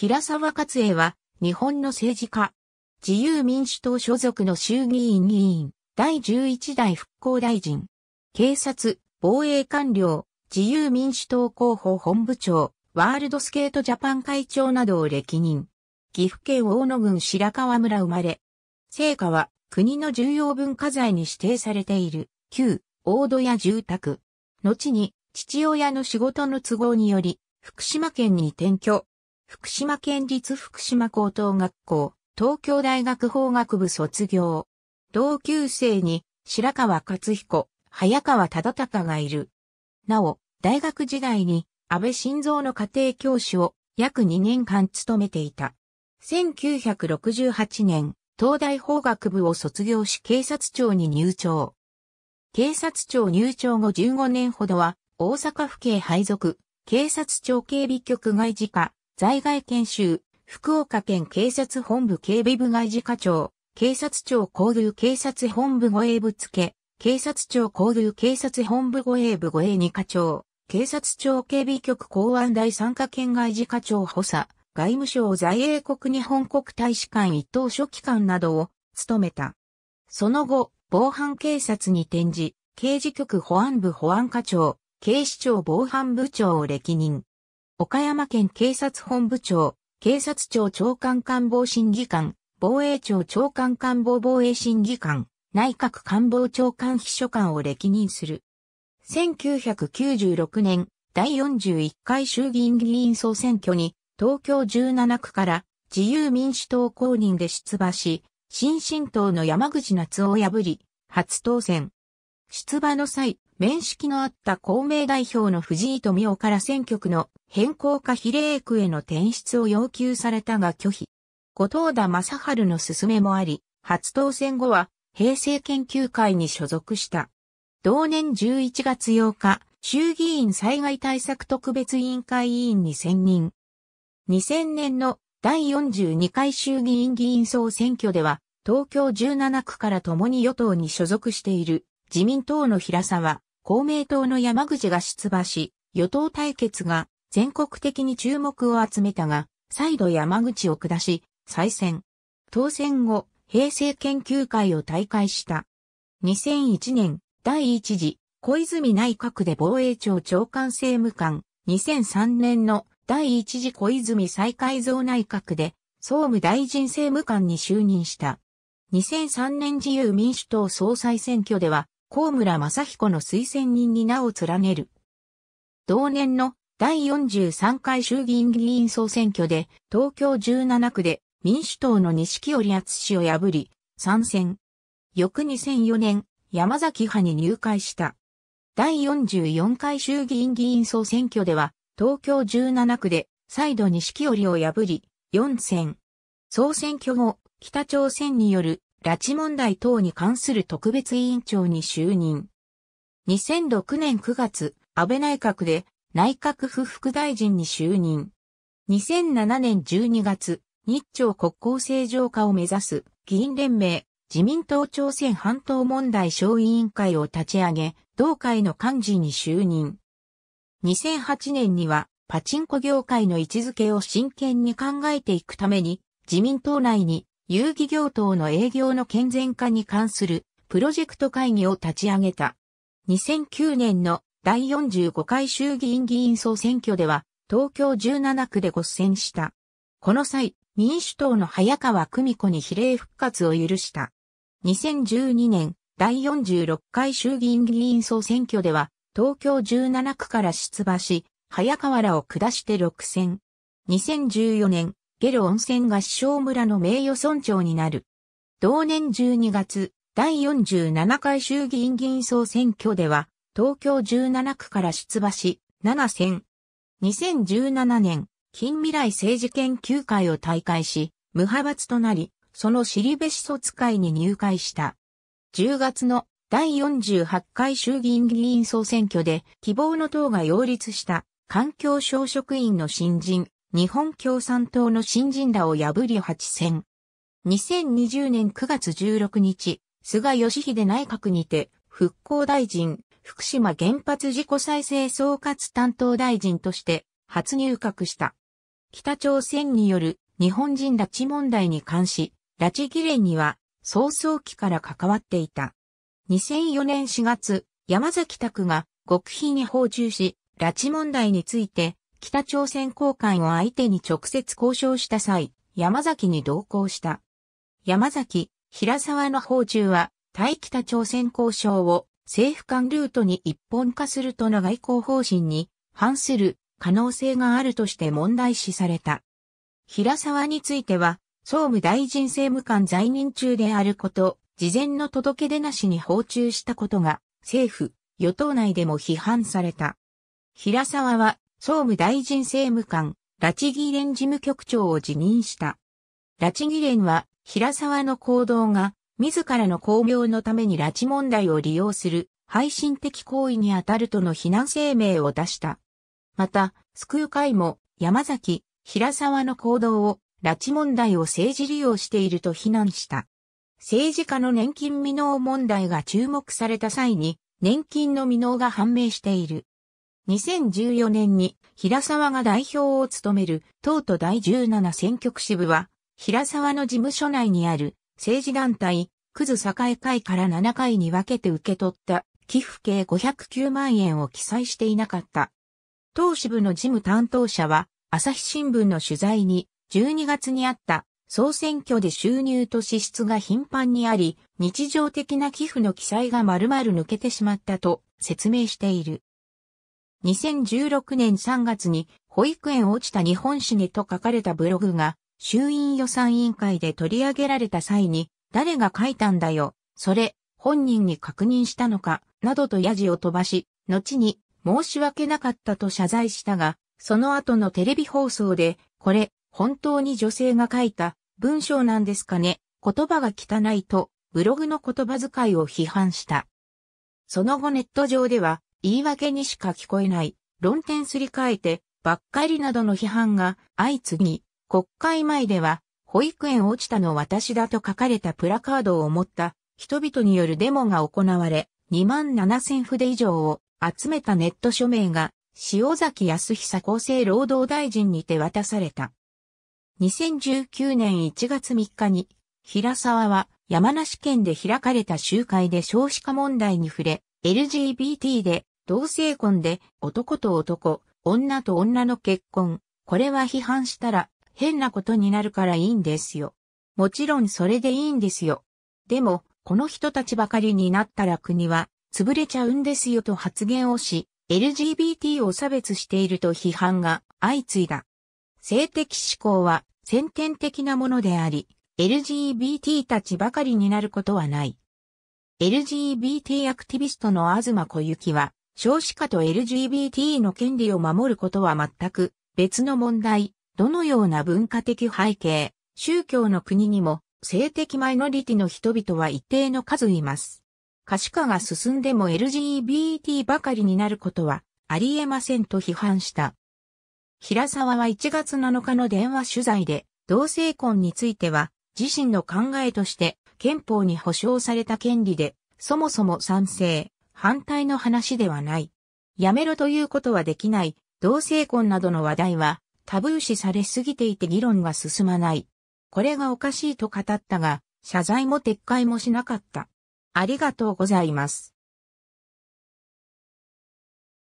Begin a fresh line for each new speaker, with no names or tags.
平沢勝栄は、日本の政治家。自由民主党所属の衆議院議員、第11代復興大臣。警察、防衛官僚、自由民主党広報本部長、ワールドスケートジャパン会長などを歴任。岐阜県大野郡白川村生まれ。成果は、国の重要文化財に指定されている、旧、大戸屋住宅。後に、父親の仕事の都合により、福島県に転居。福島県立福島高等学校、東京大学法学部卒業。同級生に白川克彦、早川忠隆がいる。なお、大学時代に安倍晋三の家庭教師を約2年間務めていた。1968年、東大法学部を卒業し警察庁に入庁。警察庁入庁後15年ほどは、大阪府警配属、警察庁警備局外事課、在外研修、福岡県警察本部警備部外事課長、警察庁交流警察本部護衛部付、警察庁交流警察本部護衛部護衛二課長、警察庁警備局公安第三課県外事課長補佐、外務省在英国日本国大使館一等書記官などを務めた。その後、防犯警察に転じ、刑事局保安部保安課長、警視庁防犯部長を歴任。岡山県警察本部長、警察庁長官官房審議官、防衛庁長官官房防衛審議官、内閣官房長官秘書官を歴任する。1996年、第41回衆議院議員総選挙に、東京17区から自由民主党公認で出馬し、新進党の山口夏を破り、初当選。出馬の際、面識のあった公明代表の藤井富夫から選挙区の変更か比例区への転出を要求されたが拒否。後藤田正春の勧めもあり、初当選後は平成研究会に所属した。同年11月8日、衆議院災害対策特別委員会委員に選任。2000年の第42回衆議院議員総選挙では、東京17区から共に与党に所属している自民党の平沢公明党の山口が出馬し、与党対決が全国的に注目を集めたが、再度山口を下し、再選。当選後、平成研究会を退会した。2001年、第1次、小泉内閣で防衛庁長官政務官、2003年の第1次小泉再改造内閣で、総務大臣政務官に就任した。2003年自由民主党総裁選挙では、高村正彦の推薦人に名を連ねる。同年の第43回衆議院議員総選挙で東京17区で民主党の西織敦氏を破り参戦。翌2004年山崎派に入会した。第44回衆議院議員総選挙では東京17区で再度西織を破り4選。総選挙後、北朝鮮による拉致問題等に関する特別委員長に就任。2006年9月、安倍内閣で内閣府副大臣に就任。2007年12月、日朝国交正常化を目指す議員連盟自民党朝鮮半島問題小委員会を立ち上げ、同会の幹事に就任。2008年にはパチンコ業界の位置づけを真剣に考えていくために自民党内に遊戯業等の営業の健全化に関するプロジェクト会議を立ち上げた。2009年の第45回衆議院議員総選挙では、東京17区で5選した。この際、民主党の早川久美子に比例復活を許した。2012年、第46回衆議院議員総選挙では、東京17区から出馬し、早川らを下して6選。2014年、ゲル温泉合唱村の名誉村長になる。同年12月、第47回衆議院議員総選挙では、東京17区から出馬し、7選。2017年、近未来政治研究会を退会し、無派閥となり、その尻べし卒会に入会した。10月の第48回衆議院議員総選挙で希望の党が擁立した環境省職員の新人日本共産党の新人らを破り八戦。2020年9月16日、菅義偉内閣にて、復興大臣、福島原発事故再生総括担当大臣として、初入閣した。北朝鮮による日本人拉致問題に関し、拉致議連には、早々期から関わっていた。2004年4月、山崎拓が極秘に訪中し、拉致問題について、北朝鮮高官を相手に直接交渉した際、山崎に同行した。山崎、平沢の訪中は、対北朝鮮交渉を政府間ルートに一本化するとの外交方針に反する可能性があるとして問題視された。平沢については、総務大臣政務官在任中であること、事前の届け出なしに訪中したことが、政府、与党内でも批判された。平沢は総務大臣政務官、拉致議連事務局長を辞任した。拉致議連は、平沢の行動が、自らの巧妙のために拉致問題を利用する、配信的行為にあたるとの非難声明を出した。また、救う会も、山崎、平沢の行動を、拉致問題を政治利用していると非難した。政治家の年金未納問題が注目された際に、年金の未納が判明している。2014年に平沢が代表を務める党都第17選挙区支部は、平沢の事務所内にある政治団体、くず栄会から7回に分けて受け取った寄付計509万円を記載していなかった。党支部の事務担当者は、朝日新聞の取材に、12月にあった総選挙で収入と支出が頻繁にあり、日常的な寄付の記載が丸々抜けてしまったと説明している。2016年3月に保育園落ちた日本史にと書かれたブログが衆院予算委員会で取り上げられた際に誰が書いたんだよ、それ本人に確認したのか、などとヤジを飛ばし、後に申し訳なかったと謝罪したが、その後のテレビ放送で、これ本当に女性が書いた文章なんですかね、言葉が汚いとブログの言葉遣いを批判した。その後ネット上では言い訳にしか聞こえない、論点すり替えてばっかりなどの批判が相次ぎ、国会前では、保育園落ちたの私だと書かれたプラカードを持った人々によるデモが行われ、2万7000筆以上を集めたネット署名が塩崎康久厚生労働大臣に手渡された。2019年1月3日に、平沢は山梨県で開かれた集会で少子化問題に触れ、LGBT で同性婚で男と男、女と女の結婚、これは批判したら変なことになるからいいんですよ。もちろんそれでいいんですよ。でも、この人たちばかりになったら国は潰れちゃうんですよと発言をし、LGBT を差別していると批判が相次いだ。性的思考は先天的なものであり、LGBT たちばかりになることはない。LGBT アクティビストの東小雪は、少子化と LGBT の権利を守ることは全く別の問題、どのような文化的背景、宗教の国にも性的マイノリティの人々は一定の数います。可視化が進んでも LGBT ばかりになることはありえませんと批判した。平沢は1月7日の電話取材で同性婚については自身の考えとして憲法に保障された権利でそもそも賛成、反対の話ではない。やめろということはできない、同性婚などの話題はタブー視されすぎていて議論が進まない。これがおかしいと語ったが、謝罪も撤回もしなかった。ありがとうございます。